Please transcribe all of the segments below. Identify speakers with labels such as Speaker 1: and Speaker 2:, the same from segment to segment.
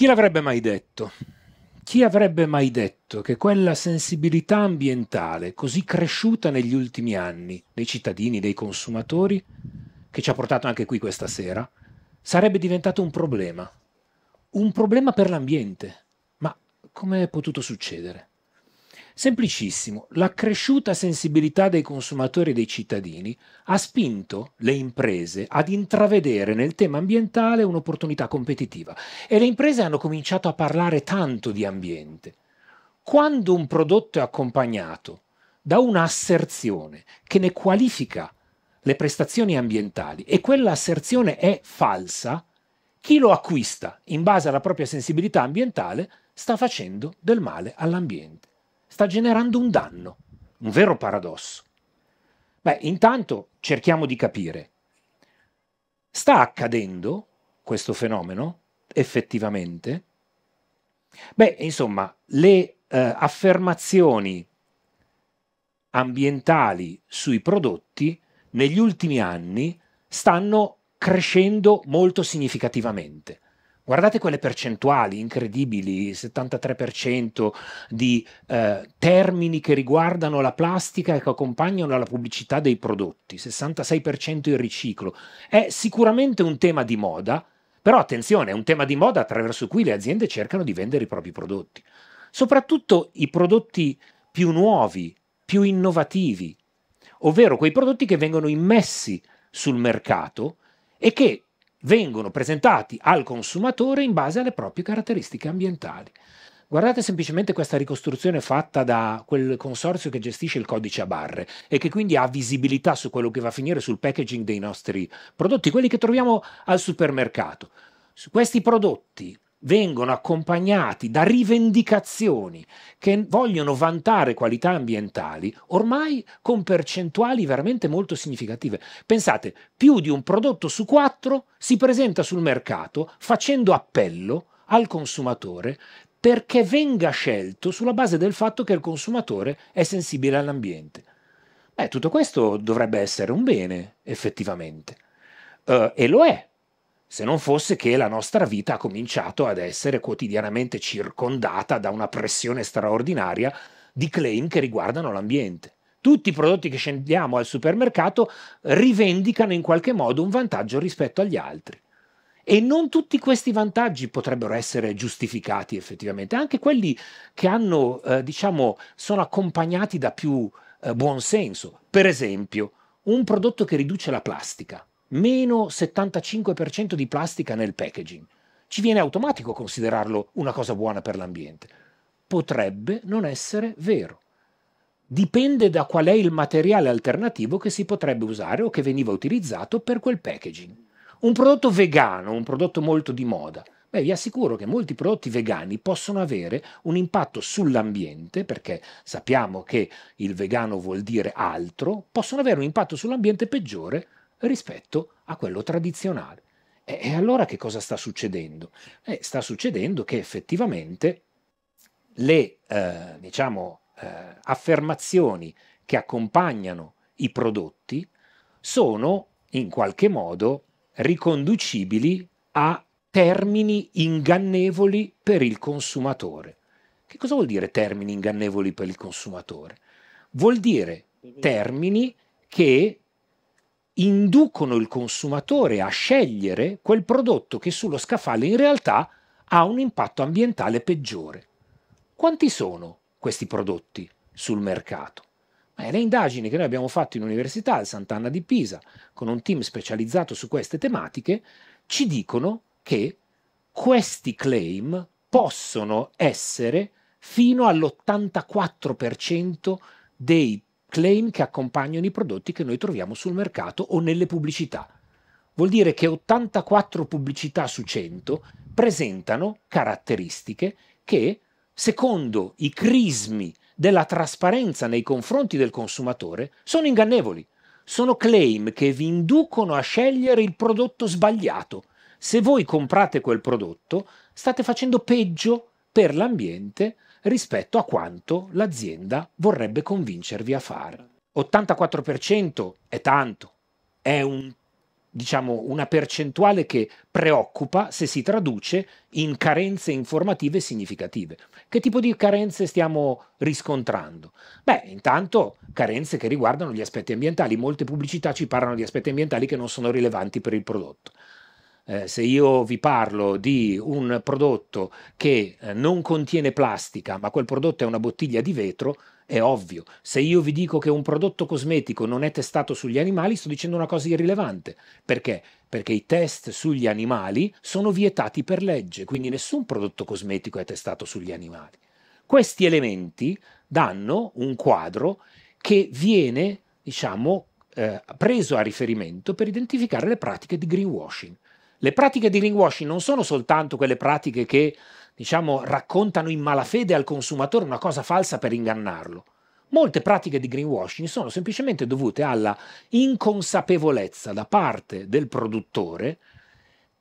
Speaker 1: Chi l'avrebbe mai detto? Chi avrebbe mai detto che quella sensibilità ambientale, così cresciuta negli ultimi anni, dei cittadini, dei consumatori, che ci ha portato anche qui questa sera, sarebbe diventato un problema? Un problema per l'ambiente. Ma come è potuto succedere? Semplicissimo, la cresciuta sensibilità dei consumatori e dei cittadini ha spinto le imprese ad intravedere nel tema ambientale un'opportunità competitiva e le imprese hanno cominciato a parlare tanto di ambiente. Quando un prodotto è accompagnato da un'asserzione che ne qualifica le prestazioni ambientali e quella asserzione è falsa, chi lo acquista in base alla propria sensibilità ambientale sta facendo del male all'ambiente sta generando un danno, un vero paradosso. Beh, intanto cerchiamo di capire. Sta accadendo questo fenomeno effettivamente? Beh, insomma, le eh, affermazioni ambientali sui prodotti negli ultimi anni stanno crescendo molto significativamente. Guardate quelle percentuali incredibili, 73% di eh, termini che riguardano la plastica e che accompagnano la pubblicità dei prodotti, 66% il riciclo. È sicuramente un tema di moda, però attenzione, è un tema di moda attraverso cui le aziende cercano di vendere i propri prodotti. Soprattutto i prodotti più nuovi, più innovativi, ovvero quei prodotti che vengono immessi sul mercato e che vengono presentati al consumatore in base alle proprie caratteristiche ambientali. Guardate semplicemente questa ricostruzione fatta da quel consorzio che gestisce il codice a barre e che quindi ha visibilità su quello che va a finire sul packaging dei nostri prodotti, quelli che troviamo al supermercato. Su questi prodotti vengono accompagnati da rivendicazioni che vogliono vantare qualità ambientali ormai con percentuali veramente molto significative. Pensate, più di un prodotto su quattro si presenta sul mercato facendo appello al consumatore perché venga scelto sulla base del fatto che il consumatore è sensibile all'ambiente. Beh, tutto questo dovrebbe essere un bene, effettivamente. Uh, e lo è, se non fosse che la nostra vita ha cominciato ad essere quotidianamente circondata da una pressione straordinaria di claim che riguardano l'ambiente. Tutti i prodotti che scendiamo al supermercato rivendicano in qualche modo un vantaggio rispetto agli altri. E non tutti questi vantaggi potrebbero essere giustificati effettivamente, anche quelli che hanno, eh, diciamo, sono accompagnati da più eh, buonsenso. Per esempio, un prodotto che riduce la plastica meno 75% di plastica nel packaging. Ci viene automatico considerarlo una cosa buona per l'ambiente. Potrebbe non essere vero. Dipende da qual è il materiale alternativo che si potrebbe usare o che veniva utilizzato per quel packaging. Un prodotto vegano, un prodotto molto di moda. Beh, vi assicuro che molti prodotti vegani possono avere un impatto sull'ambiente, perché sappiamo che il vegano vuol dire altro, possono avere un impatto sull'ambiente peggiore rispetto a quello tradizionale. E, e allora che cosa sta succedendo? Eh, sta succedendo che effettivamente le eh, diciamo, eh, affermazioni che accompagnano i prodotti sono in qualche modo riconducibili a termini ingannevoli per il consumatore. Che cosa vuol dire termini ingannevoli per il consumatore? Vuol dire termini che inducono il consumatore a scegliere quel prodotto che sullo scaffale in realtà ha un impatto ambientale peggiore. Quanti sono questi prodotti sul mercato? le indagini che noi abbiamo fatto in Università al Sant'Anna di Pisa con un team specializzato su queste tematiche ci dicono che questi claim possono essere fino all'84% dei claim che accompagnano i prodotti che noi troviamo sul mercato o nelle pubblicità. Vuol dire che 84 pubblicità su 100 presentano caratteristiche che, secondo i crismi della trasparenza nei confronti del consumatore, sono ingannevoli. Sono claim che vi inducono a scegliere il prodotto sbagliato. Se voi comprate quel prodotto, state facendo peggio per l'ambiente rispetto a quanto l'azienda vorrebbe convincervi a fare. 84% è tanto, è un, diciamo, una percentuale che preoccupa se si traduce in carenze informative significative. Che tipo di carenze stiamo riscontrando? Beh, intanto carenze che riguardano gli aspetti ambientali. Molte pubblicità ci parlano di aspetti ambientali che non sono rilevanti per il prodotto. Eh, se io vi parlo di un prodotto che eh, non contiene plastica, ma quel prodotto è una bottiglia di vetro, è ovvio. Se io vi dico che un prodotto cosmetico non è testato sugli animali, sto dicendo una cosa irrilevante. Perché? Perché i test sugli animali sono vietati per legge, quindi nessun prodotto cosmetico è testato sugli animali. Questi elementi danno un quadro che viene, diciamo, eh, preso a riferimento per identificare le pratiche di greenwashing. Le pratiche di greenwashing non sono soltanto quelle pratiche che, diciamo, raccontano in malafede al consumatore una cosa falsa per ingannarlo. Molte pratiche di greenwashing sono semplicemente dovute alla inconsapevolezza da parte del produttore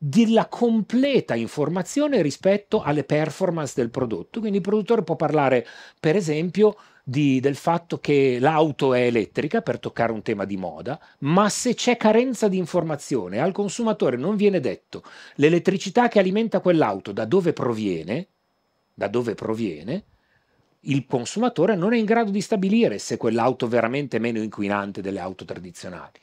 Speaker 1: della completa informazione rispetto alle performance del prodotto. Quindi il produttore può parlare, per esempio, di, del fatto che l'auto è elettrica, per toccare un tema di moda, ma se c'è carenza di informazione, al consumatore non viene detto l'elettricità che alimenta quell'auto da dove proviene, da dove proviene, il consumatore non è in grado di stabilire se quell'auto è veramente meno inquinante delle auto tradizionali,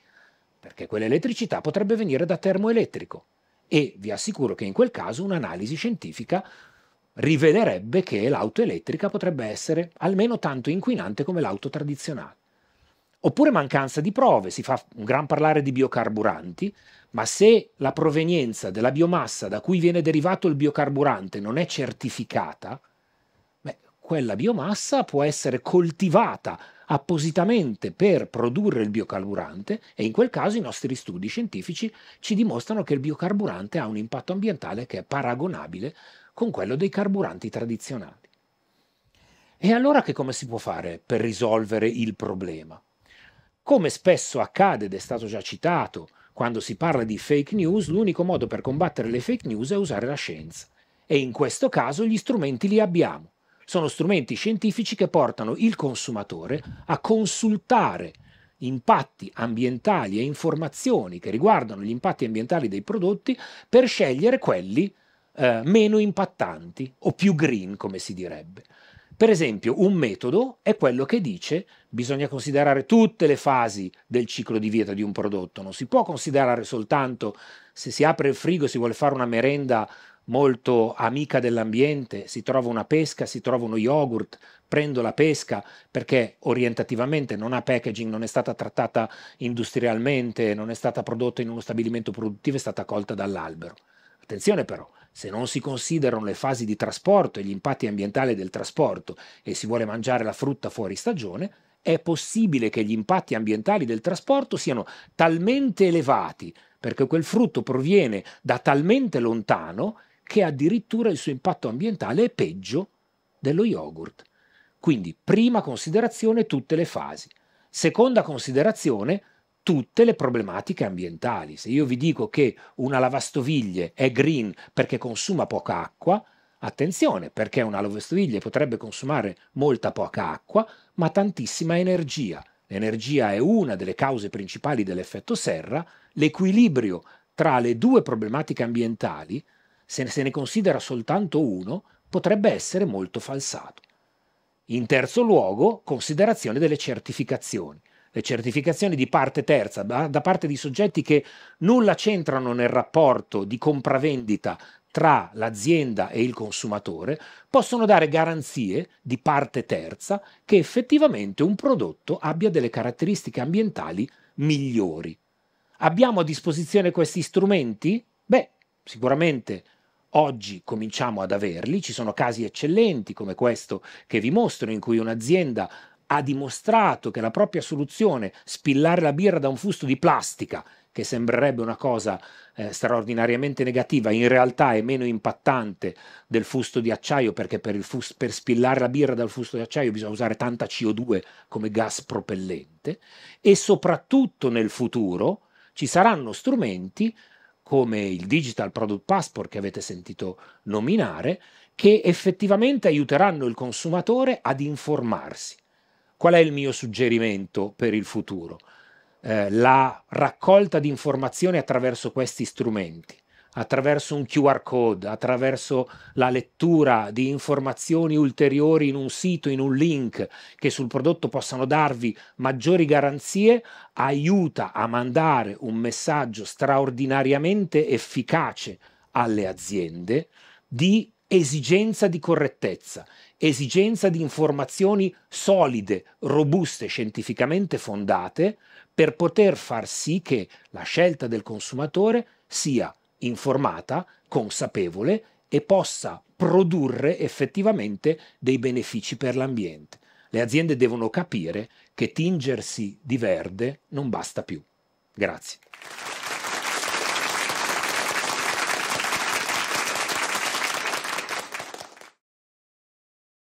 Speaker 1: perché quell'elettricità potrebbe venire da termoelettrico e vi assicuro che in quel caso un'analisi scientifica rivederebbe che l'auto elettrica potrebbe essere almeno tanto inquinante come l'auto tradizionale. Oppure mancanza di prove, si fa un gran parlare di biocarburanti, ma se la provenienza della biomassa da cui viene derivato il biocarburante non è certificata, beh, quella biomassa può essere coltivata appositamente per produrre il biocarburante e in quel caso i nostri studi scientifici ci dimostrano che il biocarburante ha un impatto ambientale che è paragonabile con quello dei carburanti tradizionali. E allora che come si può fare per risolvere il problema? Come spesso accade ed è stato già citato, quando si parla di fake news, l'unico modo per combattere le fake news è usare la scienza. E in questo caso gli strumenti li abbiamo. Sono strumenti scientifici che portano il consumatore a consultare impatti ambientali e informazioni che riguardano gli impatti ambientali dei prodotti per scegliere quelli che eh, meno impattanti o più green, come si direbbe. Per esempio, un metodo è quello che dice bisogna considerare tutte le fasi del ciclo di vita di un prodotto, non si può considerare soltanto se si apre il frigo e si vuole fare una merenda molto amica dell'ambiente, si trova una pesca, si trova uno yogurt, prendo la pesca perché orientativamente non ha packaging, non è stata trattata industrialmente, non è stata prodotta in uno stabilimento produttivo, è stata colta dall'albero. Attenzione però, se non si considerano le fasi di trasporto e gli impatti ambientali del trasporto e si vuole mangiare la frutta fuori stagione, è possibile che gli impatti ambientali del trasporto siano talmente elevati, perché quel frutto proviene da talmente lontano, che addirittura il suo impatto ambientale è peggio dello yogurt. Quindi, prima considerazione tutte le fasi. Seconda considerazione, tutte le problematiche ambientali. Se io vi dico che una lavastoviglie è green perché consuma poca acqua, attenzione perché una lavastoviglie potrebbe consumare molta poca acqua, ma tantissima energia. L'energia è una delle cause principali dell'effetto serra, l'equilibrio tra le due problematiche ambientali, se ne considera soltanto uno, potrebbe essere molto falsato. In terzo luogo, considerazione delle certificazioni le certificazioni di parte terza, da, da parte di soggetti che nulla c'entrano nel rapporto di compravendita tra l'azienda e il consumatore, possono dare garanzie di parte terza che effettivamente un prodotto abbia delle caratteristiche ambientali migliori. Abbiamo a disposizione questi strumenti? Beh, sicuramente Oggi cominciamo ad averli, ci sono casi eccellenti come questo che vi mostro in cui un'azienda ha dimostrato che la propria soluzione, spillare la birra da un fusto di plastica, che sembrerebbe una cosa eh, straordinariamente negativa, in realtà è meno impattante del fusto di acciaio perché per, fusto, per, spillare la birra dal fusto di acciaio bisogna usare tanta CO2 come gas propellente e soprattutto nel futuro ci saranno strumenti come il Digital Product Passport che avete sentito nominare, che effettivamente aiuteranno il consumatore ad informarsi Qual è il mio suggerimento per il futuro? Eh, la raccolta di informazioni attraverso questi strumenti, attraverso un QR code, attraverso la lettura di informazioni ulteriori in un sito, in un link che sul prodotto possano darvi maggiori garanzie, aiuta a mandare un messaggio straordinariamente efficace alle aziende di esigenza di correttezza, esigenza di informazioni solide, robuste, scientificamente fondate, per poter far sì che la scelta del consumatore sia informata, consapevole e possa produrre effettivamente dei benefici per l'ambiente. Le aziende devono capire che tingersi di verde non basta più. Grazie.